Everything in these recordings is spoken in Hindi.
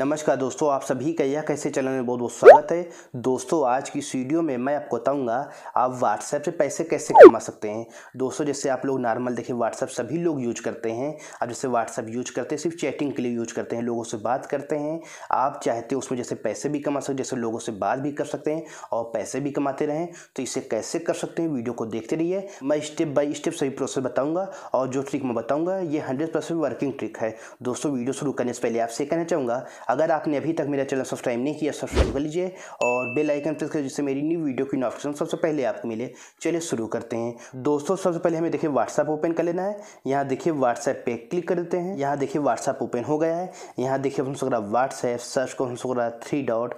नमस्कार दोस्तों आप सभी का यह कैसे चैनल में बहुत बहुत स्वागत है दोस्तों आज की वीडियो में मैं आपको बताऊंगा आप व्हाट्सएप से पैसे कैसे कमा सकते हैं दोस्तों जैसे आप लोग नॉर्मल देखिए व्हाट्सएप सभी लोग यूज करते हैं आप जैसे व्हाट्सएप यूज करते हैं सिर्फ चैटिंग के लिए यूज करते हैं लोगों से बात करते हैं आप चाहते हो उसमें जैसे पैसे भी कमा सकते जैसे लोगों से बात भी कर सकते हैं और पैसे भी कमाते रहें तो इसे कैसे कर सकते हैं वीडियो को देखते रहिए मैं स्टेप बाई स्टेप सभी प्रोसेस बताऊँगा और जो ट्रिक मैं बताऊँगा ये हंड्रेड वर्किंग ट्रिक है दोस्तों वीडियो शुरू करने से पहले आपसे कहना चाहूँगा अगर आपने अभी तक मेरा चैनल सब्सक्राइब नहीं किया सब्सक्राइब कर लीजिए और बेल आइकन प्रेस कर जिससे मेरी न्यू वीडियो की नोटिफिकेशन सबसे पहले आपको मिले चलिए शुरू करते हैं दोस्तों सबसे पहले हमें देखिए व्हाट्सअप ओपन कर लेना है यहाँ देखिए व्हाट्सएप पे क्लिक कर देते हैं यहाँ देखिए व्हाट्सअप ओपन हो गया है यहाँ देखिए हम सोच रहा व्हाट्सएप सर्च को हम सोच रहा three dot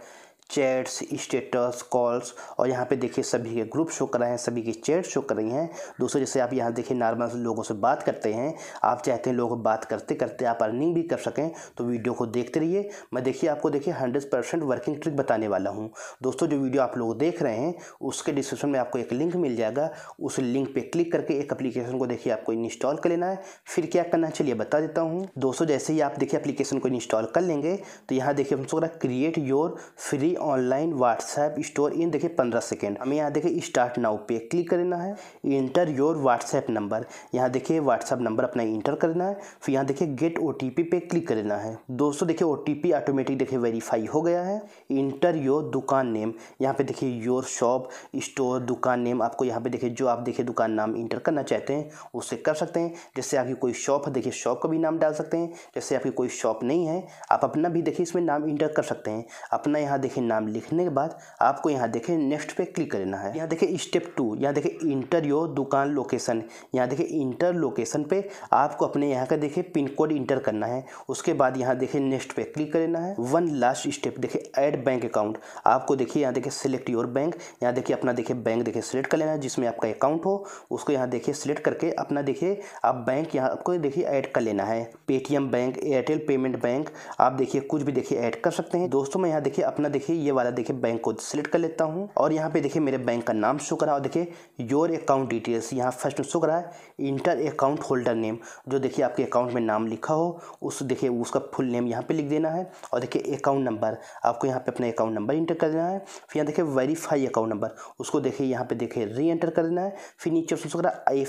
chats status calls और यहाँ पे देखिए सभी के ग्रुप शो कर रहे हैं सभी के चैट शो कर रही हैं दूसरे जैसे आप यहाँ देखिए नॉर्मल लोगों से बात करते हैं आप चाहते हैं लोग बात करते करते आप अर्निंग भी कर सकें तो वीडियो को देखते रहिए मैं देखिए आपको देखिए हंड्रेड परसेंट वर्किंग ट्रिक बताने वाला हूँ दोस्तों जो वीडियो आप लोग देख रहे हैं उसके डिस्क्रिप्शन में आपको एक लिंक मिल जाएगा उस लिंक पर क्लिक करके एक अप्लीकेशन को देखिए आपको इंस्टॉल कर लेना है फिर क्या करना है चलिए बता देता हूँ दोस्तों जैसे ही आप देखिए अप्लीकेशन को इंस्टॉल कर लेंगे तो यहाँ देखिए हम रहा create your free online WhatsApp store in देखिए पंद्रह सेकेंड हमें यहाँ देखिए स्टार्ट नाउ पे क्लिक करना है इंटर योर व्हाट्सएप नंबर यहाँ देखिए व्हाट्सएप नंबर अपना इंटर करना है फिर यहाँ देखिए गेट ओ पे क्लिक करना है दोस्तों देखिए ओ ऑटोमेटिक देखिए वेरीफाई हो गया है इंटर योर दुकान नेम यहाँ पे देखिए योर शॉप स्टोर दुकान नेम आपको यहाँ पे देखिए जो आप देखिए दुकान नाम इंटर करना चाहते हैं उसे कर सकते हैं जैसे आपकी कोई शॉप है देखिए शॉप का भी नाम डाल सकते हैं जैसे आपकी कोई शॉप नहीं है आप अपना भी देखिए इसमें नाम इंटर कर सकते हैं अपना यहाँ देखिए नाम लिखने के बाद आपको यहाँ देखें नेक्स्ट पे क्लिक करना है यहाँ देखें स्टेप टू यहाँ देखें इंटर योर दुकान लोकेशन यहाँ देखें इंटर लोकेशन पे आपको अपने यहाँ का देखें पिन कोड इंटर करना है उसके बाद यहाँ देखें नेक्स्ट पे क्लिक करना है वन लास्ट स्टेप देखें ऐड बैंक अकाउंट आपको देखिए यहाँ देखें सेलेक्ट योर बैंक यहाँ देखिए अपना देखिए बैंक देखिए सिलेक्ट कर लेना है जिसमें आपका अकाउंट हो उसको यहाँ देखिए सिलेक्ट करके अपना देखिए आप बैंक यहाँ आपको देखिए ऐड कर लेना है Paytm bank Airtel payment bank आप देखिए कुछ भी देखिए ऐड कर सकते हैं दोस्तों मैं यहाँ देखिए अपना देखिए ये वाला देखिए बैंक को सिलेक्ट कर लेता हूँ और यहाँ पे देखिए मेरे बैंक का नाम शो करा और देखिए योर अकाउंट डिटेल्स यहाँ फर्स्ट शो करा है इंटर अकाउंट होल्डर नेम जो देखिए आपके अकाउंट में नाम लिखा हो उस देखिए उसका फुल नेम यहाँ पर लिख देना है और देखिए अकाउंट नंबर आपको यहाँ पर अपना अकाउंट नंबर इंटर कर देना है फिर यहाँ देखिए वेरीफाई अकाउंट नंबर उसको देखिए यहाँ पर देखिए री एंटर कर देना है फिर नीचे ऑप्शन शो करा आई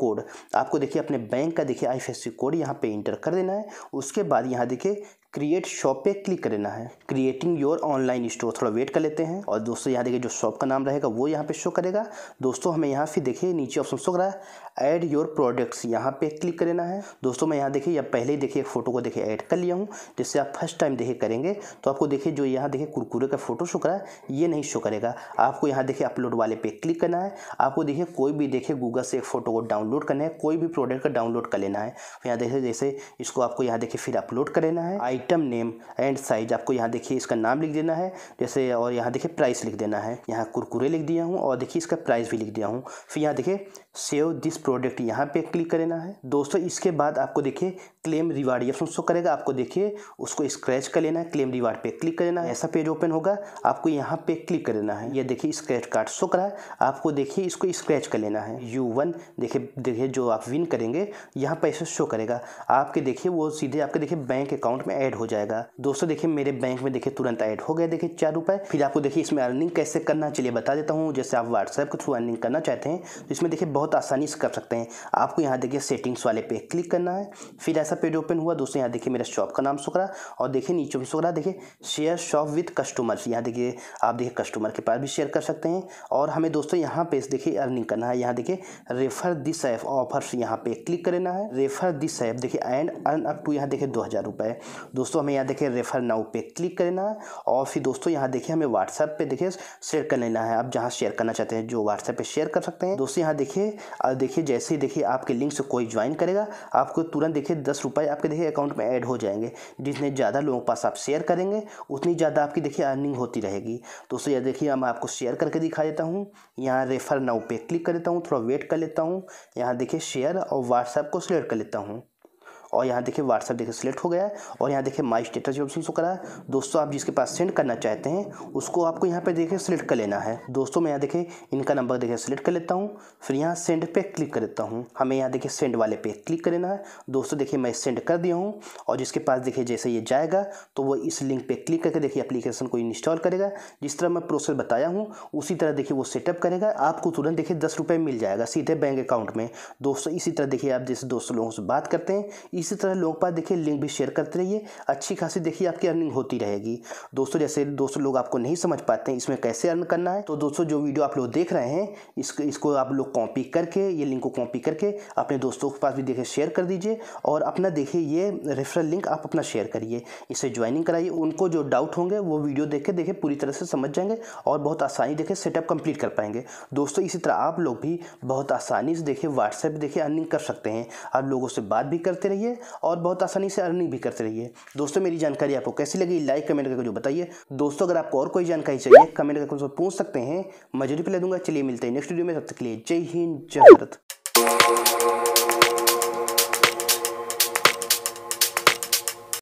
कोड आपको देखिए अपने बैंक का देखिए आई कोड यहाँ पर इंटर कर देना है उसके बाद यहाँ देखिए क्रिएट शॉप पे क्लिक करना है क्रिएटिंग योर ऑनलाइन स्टोर थोड़ा वेट कर लेते हैं और दोस्तों यहाँ देखिए जो शॉप का नाम रहेगा वो यहाँ पे शो करेगा दोस्तों हमें यहाँ फिर देखिए नीचे ऑप्शन शो कर रहा है ऐड योर प्रोडक्ट्स यहाँ पे क्लिक करना है दोस्तों मैं यहाँ देखिए या पहले ही देखिए एक फ़ोटो को देखिए ऐड कर लिया हूँ जिससे आप फर्स्ट टाइम देखिए करेंगे तो आपको देखिए जो यहाँ देखिए कुरकुरे का फ़ोटो शो करा ये नहीं शो करेगा आपको यहाँ देखिए अपलोड वाले पे क्लिक करना है आपको देखिए कोई भी देखिए गूगल से एक फ़ोटो को डाउनलोड करना है कोई भी प्रोडक्ट का डाउनलोड कर लेना है तो यहाँ देखिए जैसे इसको आपको यहाँ देखिए फिर अपलोड कर लेना है आइटम नेम एंड साइज आपको यहाँ देखिए इसका नाम लिख देना है जैसे और यहाँ देखिए प्राइस लिख देना है यहाँ कुरकुरे लिख दिया हूँ और देखिए इसका प्राइस भी लिख दिया हूँ फिर यहाँ देखिए सेव दिस प्रोडक्ट यहाँ पे क्लिक करना है दोस्तों इसके बाद आपको देखिए क्लेम रिवार्ड ये ऑप्शन शो करेगा आपको देखिए उसको स्क्रैच कर लेना है क्लेम रिवार्ड पे क्लिक करना है ऐसा पेज ओपन होगा आपको यहाँ पे क्लिक करना है ये देखिए स्क्रैच कार्ड शो करा है आपको देखिए इसको स्क्रैच कर लेना है यू वन देखिए देखिए जो आप विन करेंगे यहाँ पैसे शो करेगा आपके देखिए वो सीधे आपके देखिए बैंक अकाउंट में ऐड हो जाएगा दोस्तों देखिए मेरे बैंक में देखिए तुरंत ऐड हो गया देखिए चार रुपए फिर आपको देखिए इसमें अर्निंग कैसे करना चलिए बता देता हूँ जैसे आप व्हाट्सएप के थ्रू अर्निंग करना चाहते हैं तो इसमें देखिए बहुत बहुत आसानी से कर सकते हैं आपको यहाँ देखिए सेटिंग्स वाले पे क्लिक करना है फिर ऐसा पेज ओपन हुआ दोस्तों यहाँ देखिए मेरा शॉप का नाम सुख रहा और देखिए नीचे भी सुख रहा देखिए शेयर शॉप विथ कस्टमर्स यहाँ देखिए आप देखिए कस्टमर के पास भी शेयर कर सकते हैं और हमें दोस्तों यहाँ पे देखिए अर्निंग करना है यहाँ देखिए रेफर दिस ऐप ऑफर्स यहाँ पे क्लिक करना है रेफर दिस ऐप देखिए एंड अर्न अप टू यहाँ देखिए दो हज़ार रुपये दोस्तों हमें यहाँ देखिए रेफर नाउ पे क्लिक करना है और फिर दोस्तों यहाँ देखिए हमें व्हाट्सएप पे देखिए शेयर कर लेना है आप जहाँ शेयर करना चाहते हैं जो व्हाट्सएप पे शेयर कर सकते हैं दोस्तों यहाँ देखिए देखिए और देखिए जैसे ही देखिए आपके लिंक से कोई ज्वाइन करेगा आपको तुरंत देखिए दस रुपये आपके देखिए अकाउंट में ऐड हो जाएंगे जितने ज़्यादा लोगों के पास आप शेयर करेंगे उतनी ज़्यादा आपकी देखिए अर्निंग होती रहेगी तो यह देखिए मैं आपको शेयर करके दिखा देता हूँ यहाँ रेफर नाउ पे क्लिक कर देता हूँ थोड़ा वेट कर लेता हूँ यहाँ देखिए शेयर और व्हाट्सएप को सिलेक्ट कर लेता हूँ और यहाँ देखिए व्हाट्सअप देखिए सिलेक्ट हो गया है और यहाँ देखिए माई स्टेटस ऑप्शन शो करा है दोस्तों आप जिसके पास सेंड करना चाहते हैं उसको आपको यहाँ पे देखिए सिलेक्ट कर लेना है दोस्तों मैं यहाँ देखिए इनका नंबर देखिए सिलेक्ट कर लेता हूँ फिर यहाँ सेंड पे क्लिक कर देता हूँ हमें यहाँ देखिए सेंड वाले पे क्लिक कर लेना है दोस्तों देखिए मैं सेंड कर दिया हूँ और जिसके पास देखिए जैसे ये जाएगा तो वो इस लिंक पर क्लिक करके देखिए अप्लीकेशन को इंस्टॉल करेगा जिस तरह मैं प्रोसेस बताया हूँ उसी तरह देखिए वो सेटअप करेगा आपको तुरंत देखिए दस रुपये मिल जाएगा सीधे बैंक अकाउंट में दोस्तों इसी तरह देखिए आप जैसे दोस्तों लोगों से बात करते हैं इसी तरह लोग पास देखिए लिंक भी शेयर करते रहिए अच्छी खासी देखिए आपकी अर्निंग होती रहेगी दोस्तों जैसे दोस्तों लोग आपको नहीं समझ पाते हैं इसमें कैसे अर्न करना है तो दोस्तों जो वीडियो आप लोग देख रहे हैं इसको इसको आप लोग कॉपी करके ये लिंक को कॉपी करके अपने दोस्तों के पास भी देखिए शेयर कर दीजिए और अपना देखिए ये रेफरल लिंक आप अपना शेयर करिए इसे ज्वाइनिंग कराइए उनको जो डाउट होंगे वो वीडियो देख के देखे पूरी तरह से समझ जाएंगे और बहुत आसानी देखे सेटअप कंप्लीट कर पाएंगे दोस्तों इसी तरह आप लोग भी बहुत आसानी से देखिए व्हाट्सएप देखिए अर्निंग कर सकते हैं आप लोगों से बात भी करते रहिए और बहुत आसानी से अर्निंग भी करते रहिए दोस्तों मेरी जानकारी आपको कैसी लगी लाइक कमेंट करके जो बताइए दोस्तों अगर आपको और कोई जानकारी चाहिए कमेंट करके पूछ सकते हैं मैं जरूर दूंगा चलिए मिलते हैं नेक्स्ट वीडियो में तब तक के लिए जय हिंद जय भारत